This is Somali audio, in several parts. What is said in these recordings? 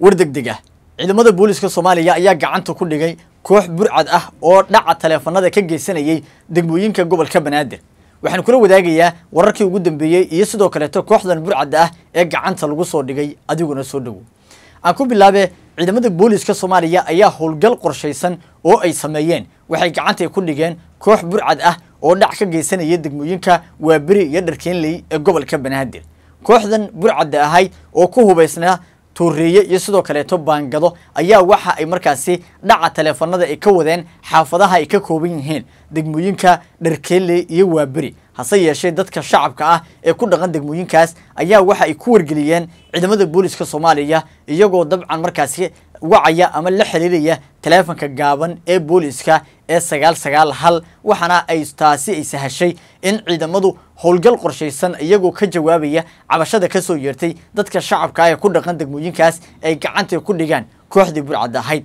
war degdeg ah ciidamada booliiska soomaaliya ayaa gacanta ku dhigay koox burcad ah oo dhaca taleefanada ka geysanayay degmooyinka gobolka banaadir waxaan kula wadaagayaa wararkii ugu dambeeyey iyo sidoo kaleeto kooxdan burcadda ah ee gacanta lagu soo dhigay adiguna soo dhowow aan ku bilaabe ciidamada booliiska soomaaliya ayaa howlgal qorshaysan oo ay sameeyeen waxay gacantay ku dhigeen koox burcad ah oo dhac ka geysanaya degmooyinka waaberi iyo dharkeenley ee gobolka banaadir kooxdan burcadda ahayd oo ku hubaysnaa tuureeye iyo sidoo kaleeto baangado ayaa waxa ay markaasi dhaca taleefanada ay ka wadeen xaafadaha ay ka kooban yihiin degmooyinka dharkeelle iyo waaberi hase yeeshee dadka shacabka ah ee ku dhaqan degmooyinkaas ayaa waxa ay ku wargeliyeen ciidamada booliska soomaaliya iyagoo dabcan markaasi wacaya ama la xiriiraya taleefanka gaaban ee booliska ee sagaal sagaal hal waxaana ay taasi ay sahashay in ciidamadu howlgal qorshaysan iyagoo ka jawaabaya cabashada ka soo yeertay dadka shacabka ee ku dhaqan degmooyinkaas ay gacanta ku dhigaan kooxdii burcadda ahayd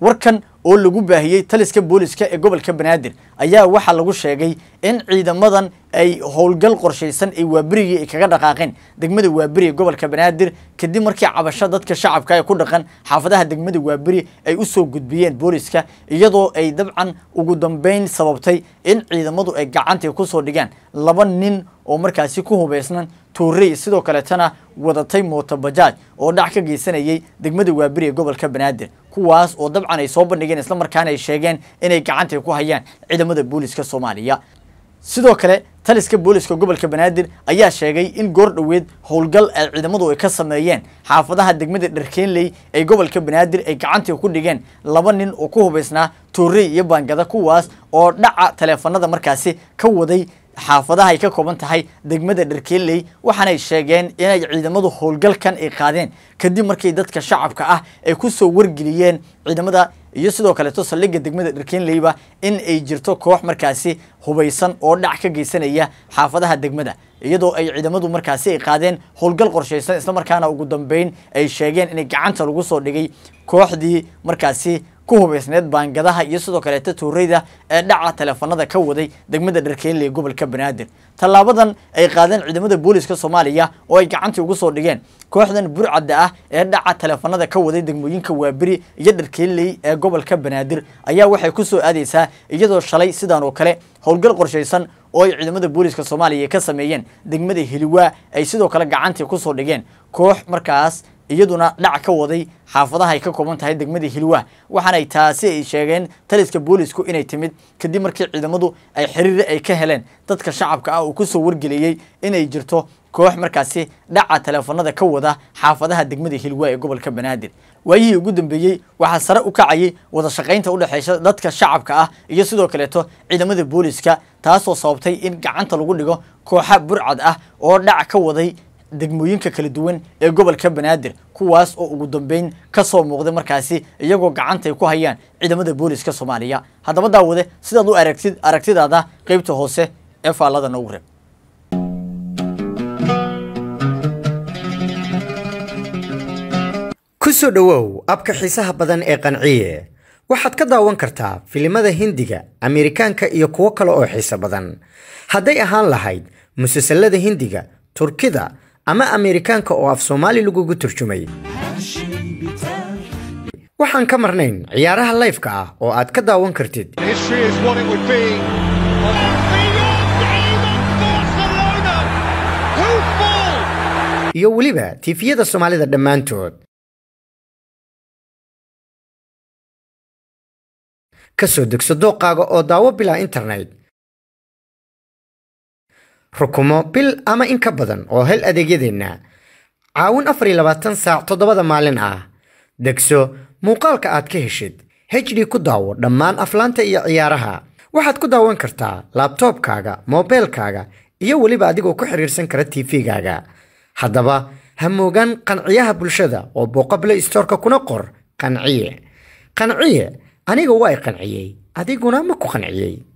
warkan oo lagu baahiyey taliska booliska ee gobolka banaadir ayaa waxaa lagu sheegay in ciidamadan ay howlgal qorshaysan ay waaberigii ay kaga dhaqaaqeen degmada waaberi ee gobolka banaadir kadib markii cabasho dadka shacabka ay ku dhaqan xaafadaha degmada waaberi ay usoo gudbiyeen booliska iyadoo ay dabcan ugu dambeyn sababtay in ciidamadu ay gacantii kusoo dhigaan laba nin oo markaasi ku hubaysnan tuurey sidoo kaletana wadatay mooto bajaaj oo dhac ka geysanayay degmada waaberi ee gobolka banaadir kuwaas oo dabcan ay soo bandhigeen isla markaana ay sheegeen inay gacantay ku hayaan ciidamada booliska soomaaliya sidoo kale taliska booliska gobolka banaadir ayaa sheegay in goor dhoweed howlgal ay ciidamadu ay ka sameeyeen xaafadaha degmada dherkeenley ee gobolka banaadir ay gacantii ku dhigeen laba nin oo ku hubaysnaa toorey iyo baangada kuwaas oo dhaca taleefanada markaasi ka waday xaafadaha ay ka kooban tahay degmada dherkeeley waxaanay sheegeen inay ciidamadu howlgalkan ay qaadeen kadib markii dadka shacabka ah ay ku soo wargeliyeen ciidamada iyo sidoo kaleeto saldhigga degmada dherkeenleyba in ay jirto koox markaasi hubaysan oo dhac ka geysanaya xaafadaha degmada iyadoo ay ciidamadu markaasi ay qaadeen howlgal qorshaysan isla markaana ugu dambeyn ay sheegeen inay gacanta lagu soo dhigay kooxdii markaasi ku hubaysneed baangadaha iyo sidoo kaleeta tuurayda ee dhaca taleefanada ka waday degmada dharkeynley gobolka banaadir tallaabadan ay qaadeen ciidamada booliska soomaaliya oo ay gacantii ugu soo dhigeen kooxdan burcadda ah ee dhaca taleefanada ka waday degmooyinka waaberi iyo dharkeenley ee gobolka banaadir ayaa waxay ku soo aadaysaa iyadoo shalay sidaan oo kale howlgal qorshaysan oo ay ciidamada booliiska soomaaliya ka sameeyeen degmada heliwaa ay sidoo kale gacantii ku soo dhigeen koox markaas iyaduna dhac ka waday xaafadaha ay ka kooban tahay degmada hilwah waxaanay taasi ay sheegeen taliska boolisku inay timid kadib markii ciidamadu ay xiriir ay ka heleen dadka shacabka ah uu ku soo wargeliyey inay jirto koox markaasi dhaca taleefanada ka wada xaafadaha degmada hilwa ee gobolka banaadir waayihii ugu dambeeyey waxaa sare u kacayay wada shaqaynta u dhexeysa dadka shacabka ah iyo sidoo kaleeto ciidamada booliska taasoo sababtay in gacanta lagu dhigo kooxa burcad ah oo dhac ka waday degmooyinka kala duwan ee gobolka banaadir kuwaas oo ugu dambeyn ka soo muuqday markaasi iyagoo gacantay ku hayaan ciidamada booliska soomaaliya haddaba daawade sidaad u aragtid aragtidaada qeybta hoose ee faallada noogu soo dhowow abka xiisaha badan ee qanciye waxaad ka daawan kartaa filimada hindiga ameerikaanka iyo kuwo kale oo xiiso badan hadday ahaan lahayd musalsalada hindiga turkida ama ameerikaanka oo af soomaali lagugu turjumay waxaan ka marnayn ciyaaraha layfka ah oo aad ka daawan kartid iyo weliba tiifiyada soomaalida dhammaantood ka soo degso dooqaaga oo daawo bilaa internet rukumo bil ama in ka badan oo hel adeegyadeenna caawin afar iyo labaatan saac toddobada maalin ah degso muuqaalka aad ka heshid hd ku daawo dhammaan aflaanta iyo ciyaaraha waxaad ku daawan kartaa laabtoobkaaga moobeelkaaga iyo weliba adigoo ku xiriirsan kara tifigaaga haddaba ha moogaan qanciyaha bulshada oo booqo blay stoorka kuna qor qanciye qanciye aniga waa i qanciyey adiguna ma ku qanciyey